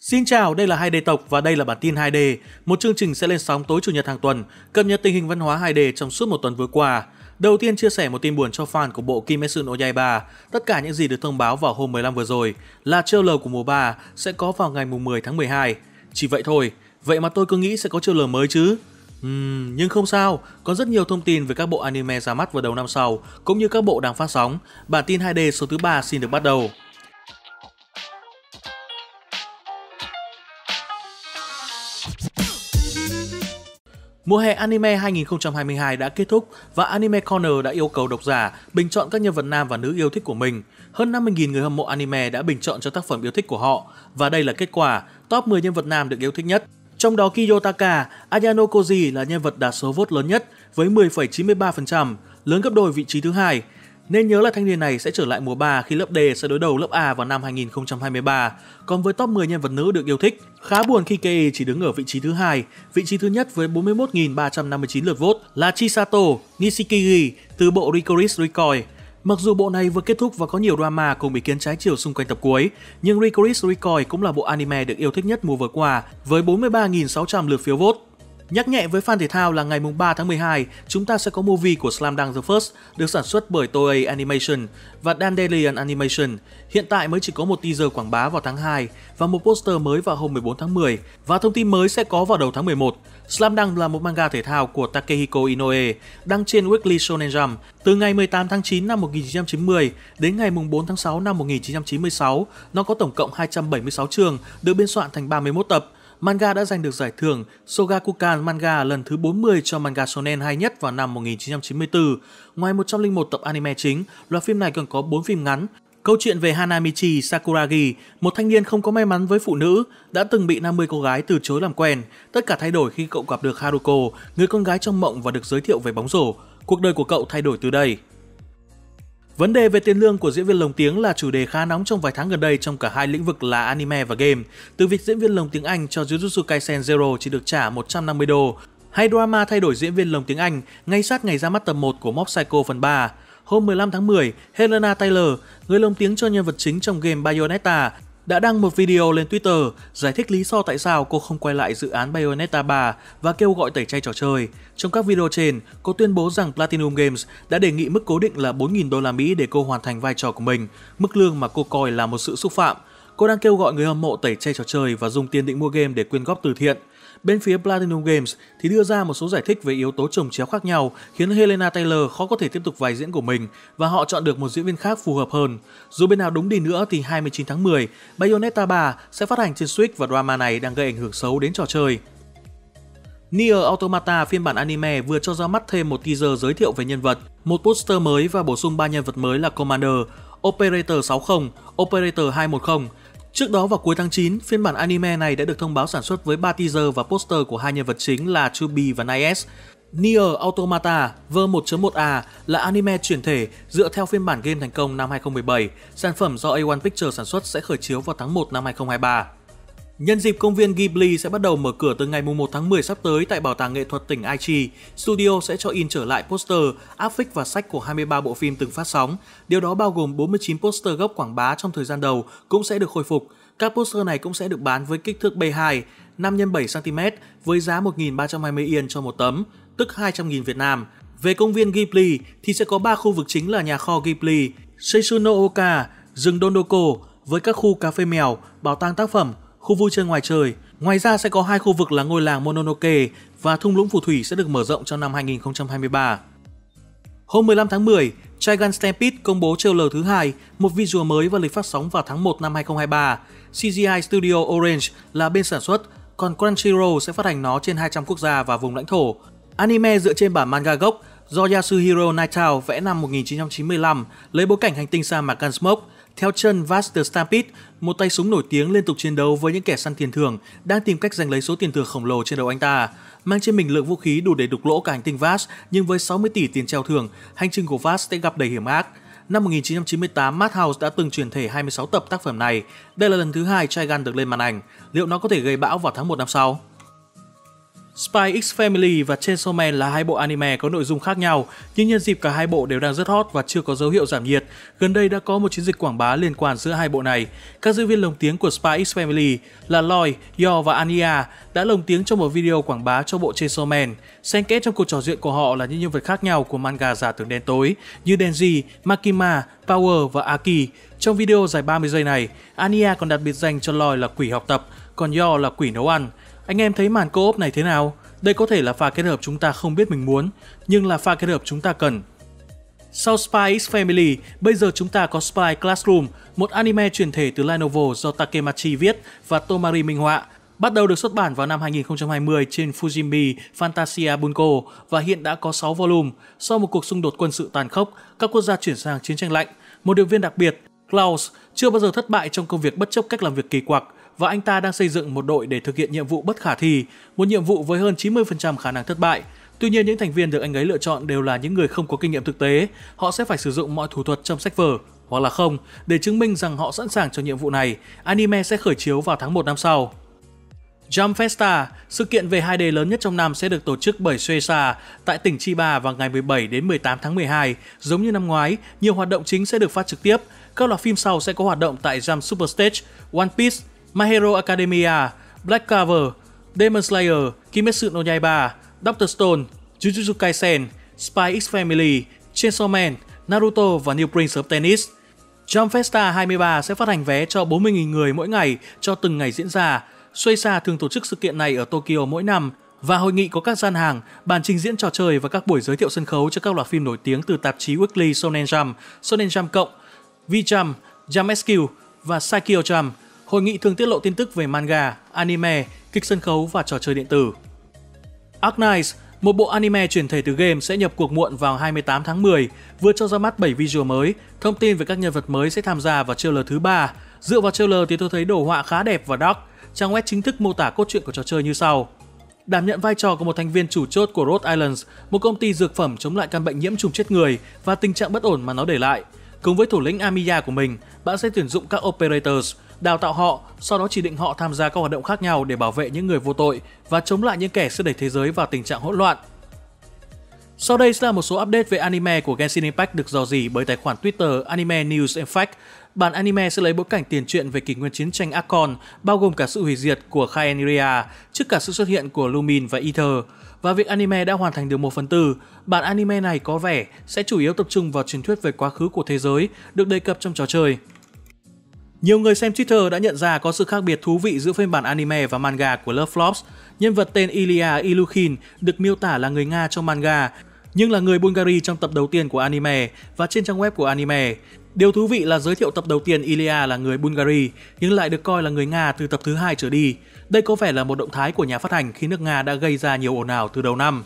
Xin chào, đây là 2D Tộc và đây là bản tin 2D, một chương trình sẽ lên sóng tối chủ nhật hàng tuần, cập nhật tình hình văn hóa 2D trong suốt một tuần vừa qua. Đầu tiên chia sẻ một tin buồn cho fan của bộ Kimetsu no Yaiba. Tất cả những gì được thông báo vào hôm 15 vừa rồi là trailer của mùa 3 sẽ có vào ngày 10 tháng 12. Chỉ vậy thôi, vậy mà tôi cứ nghĩ sẽ có trailer mới chứ. Uhm, nhưng không sao, có rất nhiều thông tin về các bộ anime ra mắt vào đầu năm sau, cũng như các bộ đang phát sóng. Bản tin 2D số thứ 3 xin được bắt đầu. Mùa hè anime 2022 đã kết thúc và Anime Corner đã yêu cầu độc giả bình chọn các nhân vật nam và nữ yêu thích của mình. Hơn 50.000 người hâm mộ anime đã bình chọn cho tác phẩm yêu thích của họ và đây là kết quả top 10 nhân vật nam được yêu thích nhất. Trong đó Kiyotaka, Ayano Koji là nhân vật đạt số vote lớn nhất với 10,93%, lớn gấp đôi vị trí thứ hai. Nên nhớ là thanh niên này sẽ trở lại mùa 3 khi lớp D sẽ đối đầu lớp A vào năm 2023. Còn với top 10 nhân vật nữ được yêu thích, khá buồn khi KE chỉ đứng ở vị trí thứ hai, vị trí thứ nhất với 41.359 lượt vote là Chisato Nishikigi từ bộ Licorice Recoil. Mặc dù bộ này vừa kết thúc và có nhiều drama cùng ý kiến trái chiều xung quanh tập cuối, nhưng Licorice Recoil cũng là bộ anime được yêu thích nhất mùa vừa qua với 43.600 lượt phiếu vote. Nhắc nhẹ với fan thể thao là ngày 3 tháng 12, chúng ta sẽ có movie của Slam Dunk The First được sản xuất bởi Toei Animation và Dandelion Animation. Hiện tại mới chỉ có một teaser quảng bá vào tháng 2 và một poster mới vào hôm 14 tháng 10 và thông tin mới sẽ có vào đầu tháng 11. Slam Dunk là một manga thể thao của Takehiko Inoue đăng trên Weekly Shonen Jump từ ngày 18 tháng 9 năm 1990 đến ngày 4 tháng 6 năm 1996. Nó có tổng cộng 276 chương được biên soạn thành 31 tập manga đã giành được giải thưởng Shogakukan Manga lần thứ 40 cho manga shonen hay nhất vào năm 1994. Ngoài 101 tập anime chính, loạt phim này còn có 4 phim ngắn. Câu chuyện về Hanamichi Sakuragi, một thanh niên không có may mắn với phụ nữ, đã từng bị 50 cô gái từ chối làm quen. Tất cả thay đổi khi cậu gặp được Haruko, người con gái trong mộng và được giới thiệu về bóng rổ. Cuộc đời của cậu thay đổi từ đây. Vấn đề về tiền lương của diễn viên lồng tiếng là chủ đề khá nóng trong vài tháng gần đây trong cả hai lĩnh vực là anime và game. Từ việc diễn viên lồng tiếng Anh cho Jujutsu Kaisen Zero chỉ được trả 150 đô, hay drama thay đổi diễn viên lồng tiếng Anh ngay sát ngày ra mắt tập 1 của Mob Psycho phần 3. Hôm 15 tháng 10, Helena Taylor, người lồng tiếng cho nhân vật chính trong game Bayonetta, đã đăng một video lên Twitter giải thích lý do tại sao cô không quay lại dự án Bayonetta 3 và kêu gọi tẩy chay trò chơi. Trong các video trên, cô tuyên bố rằng Platinum Games đã đề nghị mức cố định là 4.000 đô la Mỹ để cô hoàn thành vai trò của mình, mức lương mà cô coi là một sự xúc phạm. Cô đang kêu gọi người hâm mộ tẩy chay trò chơi và dùng tiền định mua game để quyên góp từ thiện. Bên phía Platinum Games thì đưa ra một số giải thích về yếu tố trồng chéo khác nhau khiến Helena Taylor khó có thể tiếp tục vai diễn của mình và họ chọn được một diễn viên khác phù hợp hơn. Dù bên nào đúng đi nữa thì 29 tháng 10, Bayonetta 3 sẽ phát hành trên Switch và drama này đang gây ảnh hưởng xấu đến trò chơi. Nier Automata phiên bản anime vừa cho ra mắt thêm một teaser giới thiệu về nhân vật, một poster mới và bổ sung 3 nhân vật mới là Commander, Operator 60, Operator 210 Trước đó vào cuối tháng 9, phiên bản anime này đã được thông báo sản xuất với 3 teaser và poster của hai nhân vật chính là Chubby và Nias. Nier Automata V1.1A là anime chuyển thể dựa theo phiên bản game thành công năm 2017. Sản phẩm do A1 Pictures sản xuất sẽ khởi chiếu vào tháng 1 năm 2023. Nhân dịp công viên Ghibli sẽ bắt đầu mở cửa từ ngày 1 tháng 10 sắp tới tại Bảo tàng Nghệ thuật tỉnh Aichi, studio sẽ cho in trở lại poster, áp phích và sách của 23 bộ phim từng phát sóng. Điều đó bao gồm 49 poster gốc quảng bá trong thời gian đầu cũng sẽ được khôi phục. Các poster này cũng sẽ được bán với kích thước B2, 5 x 7 cm với giá 1.320 yên cho một tấm, tức 200.000 Việt Nam. Về công viên Ghibli thì sẽ có 3 khu vực chính là nhà kho Ghibli, Seisuno rừng Dondoko với các khu cà phê mèo, bảo tàng tác phẩm, khu vui chơi ngoài trời. Ngoài ra sẽ có hai khu vực là ngôi làng Mononoke và thung lũng phù thủy sẽ được mở rộng trong năm 2023. Hôm 15 tháng 10, Trigun Stampede công bố trailer thứ hai, một visual mới và lịch phát sóng vào tháng 1 năm 2023. CGI Studio Orange là bên sản xuất, còn Crunchyroll sẽ phát hành nó trên 200 quốc gia và vùng lãnh thổ. Anime dựa trên bản manga gốc do Yasuhiro Naitao vẽ năm 1995, lấy bối cảnh hành tinh sa mạc Gunsmoke, theo chân Vaster Stampede, một tay súng nổi tiếng liên tục chiến đấu với những kẻ săn tiền thưởng đang tìm cách giành lấy số tiền thưởng khổng lồ trên đầu anh ta. Mang trên mình lượng vũ khí đủ để đục lỗ cả hành tinh Vast, nhưng với 60 tỷ tiền treo thưởng, hành trình của Vast sẽ gặp đầy hiểm ác. Năm 1998, Madhouse đã từng truyền thể 26 tập tác phẩm này. Đây là lần thứ hai Trigun được lên màn ảnh. Liệu nó có thể gây bão vào tháng 1 năm sau? Spy X Family và Chainsaw Man là hai bộ anime có nội dung khác nhau, nhưng nhân dịp cả hai bộ đều đang rất hot và chưa có dấu hiệu giảm nhiệt. Gần đây đã có một chiến dịch quảng bá liên quan giữa hai bộ này. Các diễn viên lồng tiếng của Spy X Family là Lloyd, Yo và Ania đã lồng tiếng trong một video quảng bá cho bộ Chainsaw Man. Xen kẽ trong cuộc trò chuyện của họ là những nhân vật khác nhau của manga giả tưởng đen tối như Denji, Makima, Power và Aki. Trong video dài 30 giây này, Ania còn đặc biệt dành cho Lloyd là quỷ học tập, còn Yo là quỷ nấu ăn. Anh em thấy màn co-op này thế nào? Đây có thể là pha kết hợp chúng ta không biết mình muốn, nhưng là pha kết hợp chúng ta cần. Sau Spy X Family, bây giờ chúng ta có Spy Classroom, một anime truyền thể từ light novel do Takemachi viết và Tomari minh họa, bắt đầu được xuất bản vào năm 2020 trên Fujimi Fantasia Bunko và hiện đã có 6 volume. Sau một cuộc xung đột quân sự tàn khốc, các quốc gia chuyển sang chiến tranh lạnh. Một điều viên đặc biệt, Klaus chưa bao giờ thất bại trong công việc bất chấp cách làm việc kỳ quặc và anh ta đang xây dựng một đội để thực hiện nhiệm vụ bất khả thi, một nhiệm vụ với hơn 90% khả năng thất bại. Tuy nhiên những thành viên được anh ấy lựa chọn đều là những người không có kinh nghiệm thực tế, họ sẽ phải sử dụng mọi thủ thuật trong sách vở hoặc là không để chứng minh rằng họ sẵn sàng cho nhiệm vụ này. Anime sẽ khởi chiếu vào tháng 1 năm sau. Jump Festa, sự kiện về 2D lớn nhất trong năm sẽ được tổ chức bởi Suesa tại tỉnh Chiba vào ngày 17 đến 18 tháng 12. Giống như năm ngoái, nhiều hoạt động chính sẽ được phát trực tiếp. Các loạt phim sau sẽ có hoạt động tại Jump Super Stage, One Piece, My Hero Academia, Black Clover, Demon Slayer, Kimetsu no Yaiba, Doctor Stone, Jujutsu Kaisen, Spy X Family, Chainsaw Man, Naruto và New Prince of Tennis. Jump Festa 23 sẽ phát hành vé cho 40.000 người mỗi ngày cho từng ngày diễn ra. Suesa thường tổ chức sự kiện này ở Tokyo mỗi năm và hội nghị có các gian hàng, bàn trình diễn trò chơi và các buổi giới thiệu sân khấu cho các loạt phim nổi tiếng từ tạp chí Weekly Shonen Jump, Shonen Jump cộng, V Jump, Jump SQ và Saikyo Jump hội nghị thường tiết lộ tin tức về manga, anime, kịch sân khấu và trò chơi điện tử. Arknights, một bộ anime chuyển thể từ game sẽ nhập cuộc muộn vào 28 tháng 10, vừa cho ra mắt 7 video mới, thông tin về các nhân vật mới sẽ tham gia vào trailer thứ ba. Dựa vào trailer thì tôi thấy đồ họa khá đẹp và dark. Trang web chính thức mô tả cốt truyện của trò chơi như sau. Đảm nhận vai trò của một thành viên chủ chốt của Rhode Islands, một công ty dược phẩm chống lại căn bệnh nhiễm trùng chết người và tình trạng bất ổn mà nó để lại. Cùng với thủ lĩnh Amiya của mình, bạn sẽ tuyển dụng các operators, đào tạo họ, sau đó chỉ định họ tham gia các hoạt động khác nhau để bảo vệ những người vô tội và chống lại những kẻ sẽ đẩy thế giới vào tình trạng hỗn loạn. Sau đây sẽ là một số update về anime của Genshin Impact được dò dỉ bởi tài khoản Twitter Anime News and Bản anime sẽ lấy bối cảnh tiền truyện về kỷ nguyên chiến tranh Archon, bao gồm cả sự hủy diệt của Khaeniria trước cả sự xuất hiện của Lumin và Ether. Và việc anime đã hoàn thành được 1 phần tư, bản anime này có vẻ sẽ chủ yếu tập trung vào truyền thuyết về quá khứ của thế giới được đề cập trong trò chơi. Nhiều người xem Twitter đã nhận ra có sự khác biệt thú vị giữa phiên bản anime và manga của Love Flops. Nhân vật tên Ilya Ilukhin được miêu tả là người Nga trong manga, nhưng là người Bulgari trong tập đầu tiên của anime và trên trang web của anime. Điều thú vị là giới thiệu tập đầu tiên Ilya là người Bulgari, nhưng lại được coi là người Nga từ tập thứ hai trở đi. Đây có vẻ là một động thái của nhà phát hành khi nước Nga đã gây ra nhiều ồn ào từ đầu năm.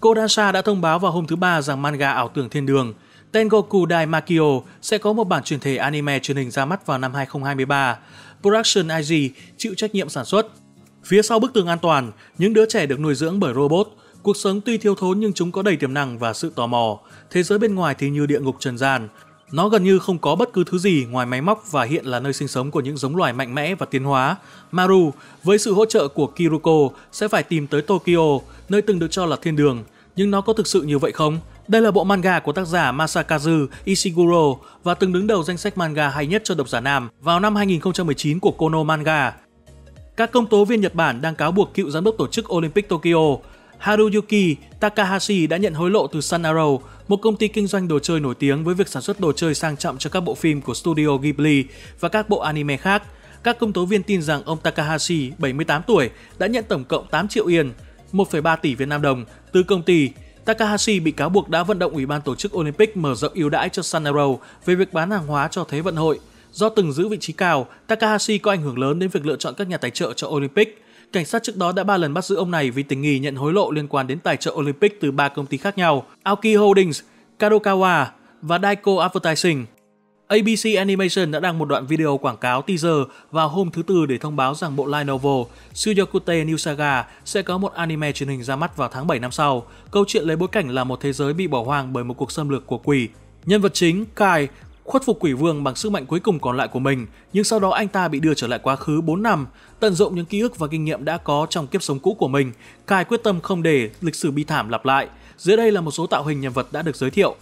Kodansha đã thông báo vào hôm thứ Ba rằng manga ảo tưởng thiên đường Tengoku Dai Makio sẽ có một bản truyền thể anime truyền hình ra mắt vào năm 2023. Production IG chịu trách nhiệm sản xuất. Phía sau bức tường an toàn, những đứa trẻ được nuôi dưỡng bởi robot, cuộc sống tuy thiếu thốn nhưng chúng có đầy tiềm năng và sự tò mò. Thế giới bên ngoài thì như địa ngục trần gian, nó gần như không có bất cứ thứ gì ngoài máy móc và hiện là nơi sinh sống của những giống loài mạnh mẽ và tiến hóa. Maru, với sự hỗ trợ của Kiruko, sẽ phải tìm tới Tokyo, nơi từng được cho là thiên đường. Nhưng nó có thực sự như vậy không? Đây là bộ manga của tác giả Masakazu Ishiguro và từng đứng đầu danh sách manga hay nhất cho độc giả nam vào năm 2019 của Kono Manga. Các công tố viên Nhật Bản đang cáo buộc cựu giám đốc tổ chức Olympic Tokyo Haruyuki Takahashi đã nhận hối lộ từ Sun Arrow, một công ty kinh doanh đồ chơi nổi tiếng với việc sản xuất đồ chơi sang trọng cho các bộ phim của studio Ghibli và các bộ anime khác. Các công tố viên tin rằng ông Takahashi, 78 tuổi, đã nhận tổng cộng 8 triệu yên, 1,3 tỷ Việt Nam đồng từ công ty Takahashi bị cáo buộc đã vận động Ủy ban tổ chức Olympic mở rộng ưu đãi cho Sanero về việc bán hàng hóa cho Thế vận hội. Do từng giữ vị trí cao, Takahashi có ảnh hưởng lớn đến việc lựa chọn các nhà tài trợ cho Olympic. Cảnh sát trước đó đã ba lần bắt giữ ông này vì tình nghi nhận hối lộ liên quan đến tài trợ Olympic từ ba công ty khác nhau: Aoki Holdings, Kadokawa và Daiko Advertising. ABC Animation đã đăng một đoạn video quảng cáo teaser vào hôm thứ Tư để thông báo rằng bộ light novel Suyakute New Saga sẽ có một anime truyền hình ra mắt vào tháng 7 năm sau. Câu chuyện lấy bối cảnh là một thế giới bị bỏ hoang bởi một cuộc xâm lược của quỷ. Nhân vật chính Kai khuất phục quỷ vương bằng sức mạnh cuối cùng còn lại của mình, nhưng sau đó anh ta bị đưa trở lại quá khứ 4 năm, tận dụng những ký ức và kinh nghiệm đã có trong kiếp sống cũ của mình, Kai quyết tâm không để lịch sử bi thảm lặp lại. Dưới đây là một số tạo hình nhân vật đã được giới thiệu.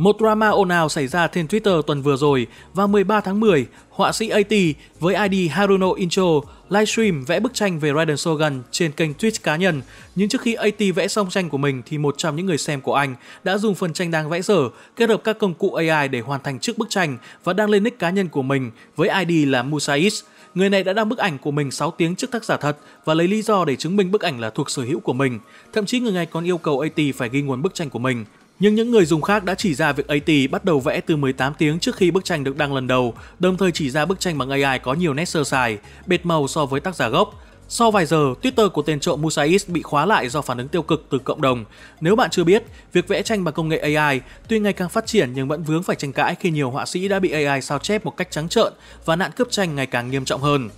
Một drama ồn ào xảy ra trên Twitter tuần vừa rồi và 13 tháng 10, họa sĩ AT với ID Haruno Incho livestream vẽ bức tranh về Raiden Shogun trên kênh Twitch cá nhân. Nhưng trước khi AT vẽ xong tranh của mình thì một trong những người xem của anh đã dùng phần tranh đang vẽ dở kết hợp các công cụ AI để hoàn thành trước bức tranh và đăng lên nick cá nhân của mình với ID là Musais. Người này đã đăng bức ảnh của mình 6 tiếng trước tác giả thật và lấy lý do để chứng minh bức ảnh là thuộc sở hữu của mình. Thậm chí người này còn yêu cầu AT phải ghi nguồn bức tranh của mình. Nhưng những người dùng khác đã chỉ ra việc AT bắt đầu vẽ từ 18 tiếng trước khi bức tranh được đăng lần đầu, đồng thời chỉ ra bức tranh bằng AI có nhiều nét sơ sài, bệt màu so với tác giả gốc. Sau vài giờ, Twitter của tên trộm Musais bị khóa lại do phản ứng tiêu cực từ cộng đồng. Nếu bạn chưa biết, việc vẽ tranh bằng công nghệ AI tuy ngày càng phát triển nhưng vẫn vướng phải tranh cãi khi nhiều họa sĩ đã bị AI sao chép một cách trắng trợn và nạn cướp tranh ngày càng nghiêm trọng hơn.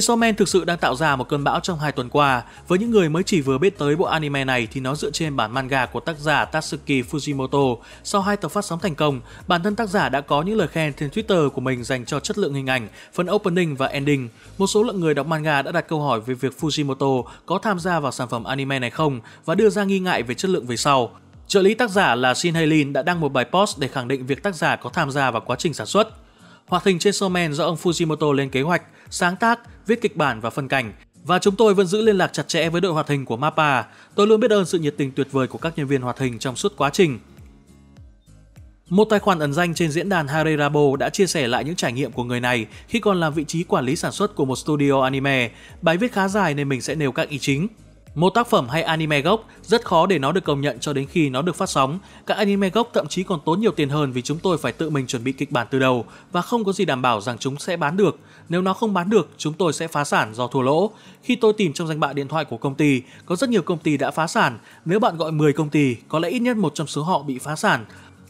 Trên Man thực sự đang tạo ra một cơn bão trong hai tuần qua. Với những người mới chỉ vừa biết tới bộ anime này thì nó dựa trên bản manga của tác giả Tatsuki Fujimoto. Sau hai tập phát sóng thành công, bản thân tác giả đã có những lời khen trên Twitter của mình dành cho chất lượng hình ảnh, phần opening và ending. Một số lượng người đọc manga đã đặt câu hỏi về việc Fujimoto có tham gia vào sản phẩm anime này không và đưa ra nghi ngại về chất lượng về sau. Trợ lý tác giả là Shin hae đã đăng một bài post để khẳng định việc tác giả có tham gia vào quá trình sản xuất. Hoạt hình trên showman do ông Fujimoto lên kế hoạch, sáng tác, viết kịch bản và phân cảnh. Và chúng tôi vẫn giữ liên lạc chặt chẽ với đội hoạt hình của MAPPA. Tôi luôn biết ơn sự nhiệt tình tuyệt vời của các nhân viên hoạt hình trong suốt quá trình. Một tài khoản ẩn danh trên diễn đàn Harerabo đã chia sẻ lại những trải nghiệm của người này khi còn làm vị trí quản lý sản xuất của một studio anime. Bài viết khá dài nên mình sẽ nêu các ý chính. Một tác phẩm hay anime gốc rất khó để nó được công nhận cho đến khi nó được phát sóng. Các anime gốc thậm chí còn tốn nhiều tiền hơn vì chúng tôi phải tự mình chuẩn bị kịch bản từ đầu và không có gì đảm bảo rằng chúng sẽ bán được. Nếu nó không bán được, chúng tôi sẽ phá sản do thua lỗ. Khi tôi tìm trong danh bạ điện thoại của công ty, có rất nhiều công ty đã phá sản. Nếu bạn gọi 10 công ty, có lẽ ít nhất một trong số họ bị phá sản.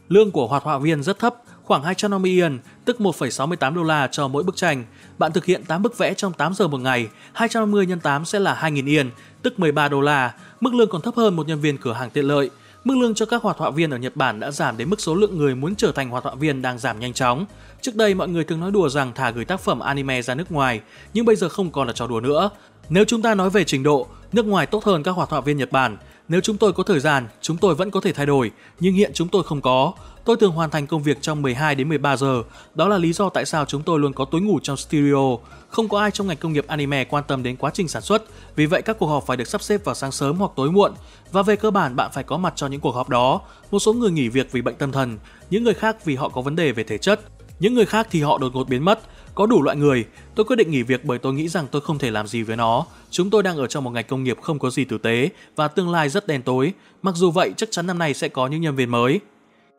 Lương của hoạt họa viên rất thấp, khoảng 250 yên, tức 1,68 đô la cho mỗi bức tranh. Bạn thực hiện 8 bức vẽ trong 8 giờ một ngày, 250 x 8 sẽ là 2.000 yên, tức 13 đô la. Mức lương còn thấp hơn một nhân viên cửa hàng tiện lợi. Mức lương cho các hoạt họa viên ở Nhật Bản đã giảm đến mức số lượng người muốn trở thành hoạt họa viên đang giảm nhanh chóng. Trước đây mọi người thường nói đùa rằng thả gửi tác phẩm anime ra nước ngoài, nhưng bây giờ không còn là trò đùa nữa. Nếu chúng ta nói về trình độ, nước ngoài tốt hơn các hoạt họa viên Nhật Bản, nếu chúng tôi có thời gian, chúng tôi vẫn có thể thay đổi, nhưng hiện chúng tôi không có. Tôi thường hoàn thành công việc trong 12 đến 13 giờ, đó là lý do tại sao chúng tôi luôn có tối ngủ trong studio. Không có ai trong ngành công nghiệp anime quan tâm đến quá trình sản xuất, vì vậy các cuộc họp phải được sắp xếp vào sáng sớm hoặc tối muộn. Và về cơ bản bạn phải có mặt cho những cuộc họp đó. Một số người nghỉ việc vì bệnh tâm thần, những người khác vì họ có vấn đề về thể chất. Những người khác thì họ đột ngột biến mất. Có đủ loại người, tôi quyết định nghỉ việc bởi tôi nghĩ rằng tôi không thể làm gì với nó. Chúng tôi đang ở trong một ngành công nghiệp không có gì tử tế và tương lai rất đen tối. Mặc dù vậy, chắc chắn năm nay sẽ có những nhân viên mới.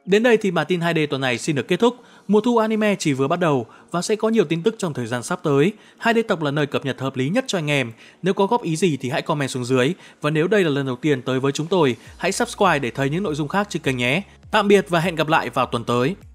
Đến đây thì bản tin 2D tuần này xin được kết thúc. Mùa thu anime chỉ vừa bắt đầu và sẽ có nhiều tin tức trong thời gian sắp tới. 2D Tộc là nơi cập nhật hợp lý nhất cho anh em. Nếu có góp ý gì thì hãy comment xuống dưới. Và nếu đây là lần đầu tiên tới với chúng tôi, hãy subscribe để thấy những nội dung khác trên kênh nhé. Tạm biệt và hẹn gặp lại vào tuần tới.